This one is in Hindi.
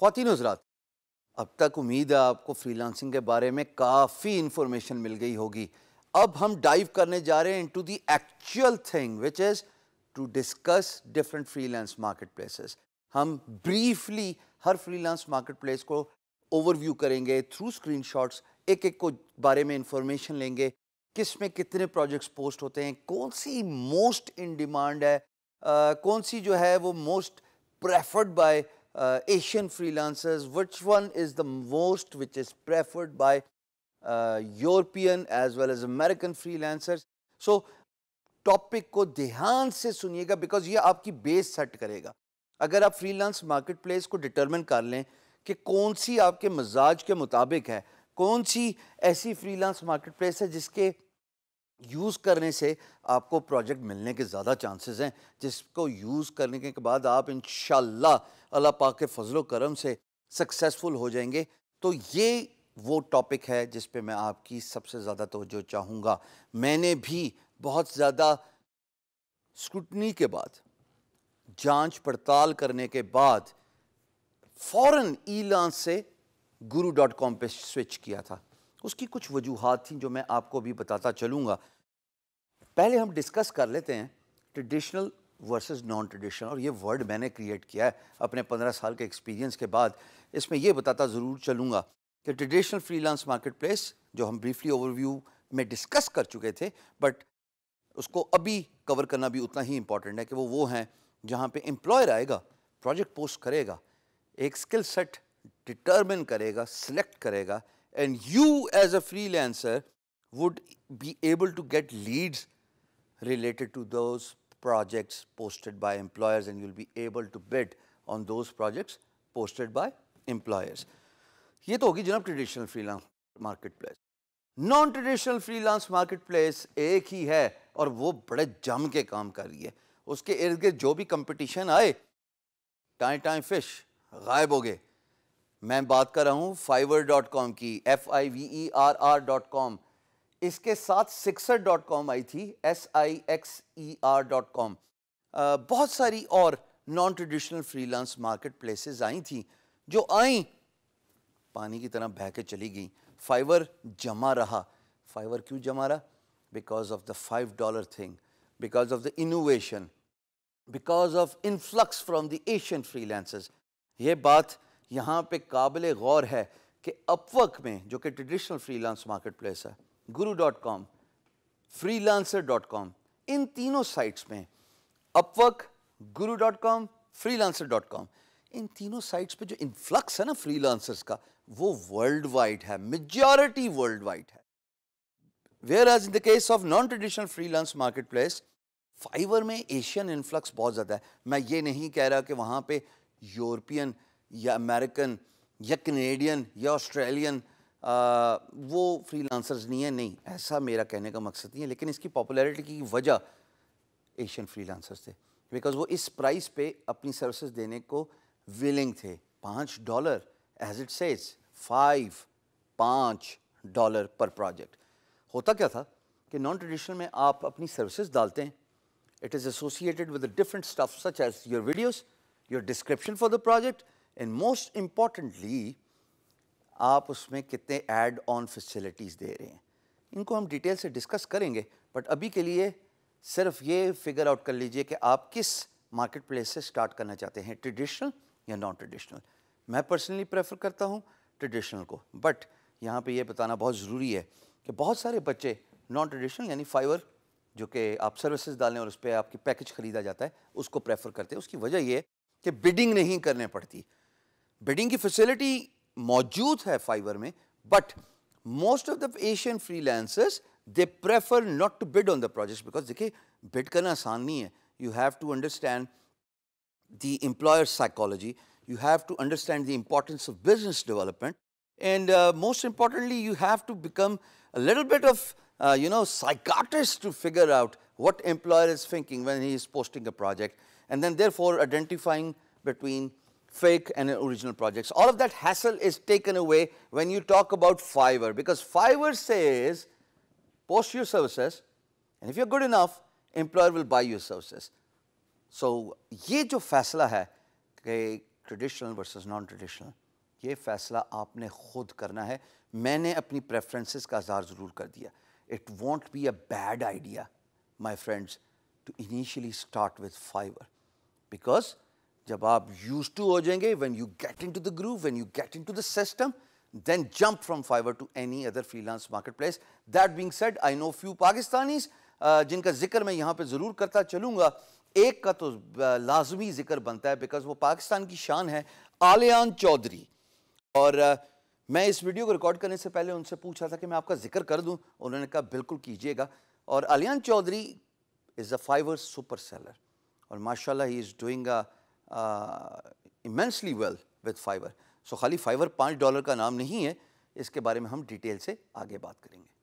खातिन हजरात अब तक उम्मीद है आपको फ्रीलांसिंग के बारे में काफ़ी इंफॉर्मेशन मिल गई होगी अब हम डाइव करने जा रहे हैं into the actual thing which is to discuss different freelance marketplaces हम ब्रीफली हर फ्रीलांस मार्केट प्लेस को ओवरव्यू करेंगे थ्रू शॉट्स एक एक को बारे में इंफॉर्मेशन लेंगे किस में कितने प्रोजेक्ट्स पोस्ट होते हैं कौन सी मोस्ट इन डिमांड है आ, कौन सी जो है वो most preferred by uh, Asian freelancers, which one is the most which is preferred by uh, European as well as American freelancers. So topic को ध्यान से सुनिएगा बिकॉज ये आपकी बेस सेट करेगा अगर आप फ्रीलांस मार्केट प्लेस को डिटरमिन कर लें कि कौन सी आपके मजाज के मुताबिक है कौन सी ऐसी फ्रीलांस मार्केट प्लेस है जिसके यूज़ करने से आपको प्रोजेक्ट मिलने के ज़्यादा चांसेस हैं जिसको यूज़ करने के बाद आप इन अल्लाह पाक के फजल करम से सक्सेसफुल हो जाएंगे तो ये वो टॉपिक है जिस पे मैं आपकी सबसे ज़्यादा तोजो चाहूँगा मैंने भी बहुत ज़्यादा स्क्रूटनी के बाद जांच पड़ताल करने के बाद फ़ौर ई से गुरु डॉट कॉम पर स्विच किया था उसकी कुछ वजूहत थी जो मैं आपको भी बताता चलूँगा पहले हम डिस्कस कर लेते हैं ट्रेडिशनल वर्सेस नॉन ट्रेडिशनल और ये वर्ड मैंने क्रिएट किया है अपने पंद्रह साल के एक्सपीरियंस के बाद इसमें यह बताता ज़रूर चलूँगा कि ट्रेडिशनल फ्रीलांस मार्केट प्लेस जो हम ब्रीफली ओवरव्यू में डिस्कस कर चुके थे बट उसको अभी कवर करना भी उतना ही इम्पॉर्टेंट है कि वो वो हैं जहाँ पे एम्प्लॉयर आएगा प्रोजेक्ट पोस्ट करेगा एक स्किल सेट डिटर्मिन करेगा सिलेक्ट करेगा and you as a freelancer would be able to get leads related to those projects posted by employers and you'll be able to bid on those projects posted by employers. ये तो होगी जनाब traditional freelance marketplace. Non traditional freelance marketplace एक ही है और वो बड़े जम के काम कर उसके इर्द गिर्द जो भी कंपटीशन आए गायब हो गए मैं बात कर रहा हूँ फाइवर डॉट कॉम की F I V E R R dot com इसके साथ सिक्सर डॉट कॉम आई थी S I X E R dot com बहुत सारी और non traditional freelance marketplaces आई थी जो आई पानी की तरह बह के चली गई फाइवर जमा रहा फाइवर क्यों जमा रहा because of the five dollar thing because of the innovation because of influx from the Asian freelancers ये बात यहाँ पे काबिल गौर है कि अपवर्क में जो कि ट्रेडिशनल फ्रीलांस मार्केट प्लेस है Guru dot com Freelancer dot com इन तीनों साइट्स में Upwork Guru dot com Freelancer dot com इन तीनों साइट्स पे जो इन्फ्लक्स है ना फ्रीलांसर्स का वो वर्ल्ड वाइड है मेजॉरिटी वर्ल्ड वाइड है whereas in the case of non traditional freelance marketplace Fiverr में एशियन इन्फ्लक्स बहुत ज़्यादा है मैं ये नहीं कह रहा कि वहां पे यूरोपियन या अमेरिकन या कनेडियन या ऑस्ट्रेलियन वो फ्री लांसर्स नहीं है नहीं ऐसा मेरा कहने का मकसद नहीं है लेकिन इसकी पॉपुलैरिटी की वजह एशियन फ्री लांसर्स थे बिकॉज वो इस प्राइस पे अपनी सर्विसेज देने को विलिंग थे पाँच dollar as it says five पाँच डॉलर पर प्रोजेक्ट होता क्या था कि नॉन ट्रेडिशनल में आप अपनी सर्विसेज डालते हैं it is associated with different stuff such as your videos your description for the project and most importantly आप उसमें कितने एड ऑन फैसिलिटीज़ दे रहे हैं इनको हम डिटेल से डिस्कस करेंगे बट अभी के लिए सिर्फ ये फिगर आउट कर लीजिए कि आप किस मार्केट प्लेस से स्टार्ट करना चाहते हैं ट्रेडिशनल या नॉन ट्रेडिशनल मैं पर्सनली प्रेफर करता हूँ ट्रेडिशनल को बट यहाँ पे ये बताना बहुत ज़रूरी है कि बहुत सारे बच्चे नॉन ट्रेडिशनल यानी फाइवर जो कि आप सर्विसेज डालें और उस पर आपकी पैकेज ख़रीदा जाता है उसको प्रेफर करते हैं उसकी वजह यह कि बिडिंग नहीं करने पड़ती बिडिंग की फैसिलिटी मौजूद है फाइवर में but most of the Asian freelancers they prefer not to bid on the project because देखिए बिड करना आसान नहीं है you have to understand the employer psychology you have to understand the importance of business development and uh, most importantly you have to become a little bit of uh, you know psychiatrist to figure out what employer is thinking when he is posting a project and then therefore identifying between fake and original projects. All of that hassle is taken away when you talk about Fiverr because Fiverr says post your services and if you're good enough, employer will buy your services. So ये जो फैसला है कि traditional versus non-traditional, ये फैसला आपने खुद करना है मैंने अपनी preferences का इजहार ज़रूर कर दिया it won't be a bad idea, my friends, to initially start with Fiverr because जब आप यूज टू हो जाएंगे when you get to the groove when you get to the system then jump from Fiverr to any other freelance marketplace that being said I know few Pakistani जिनका जिक्र मैं यहाँ पर ज़रूर करता चलूंगा एक का तो uh, लाजमी जिक्र बनता है बिकॉज वो पाकिस्तान की शान है आलियान चौधरी और uh, मैं इस वीडियो को रिकॉर्ड करने से पहले उनसे पूछा था कि मैं आपका जिक्र कर दूं उन्होंने कहा बिल्कुल कीजिएगा और Aliyan Chaudhry is a Fiverr super seller और माशाल्लाह ही is doing a immensely well with Fiverr so खाली फाइबर पाँच डॉलर का नाम नहीं है इसके बारे में हम डिटेल से आगे बात करेंगे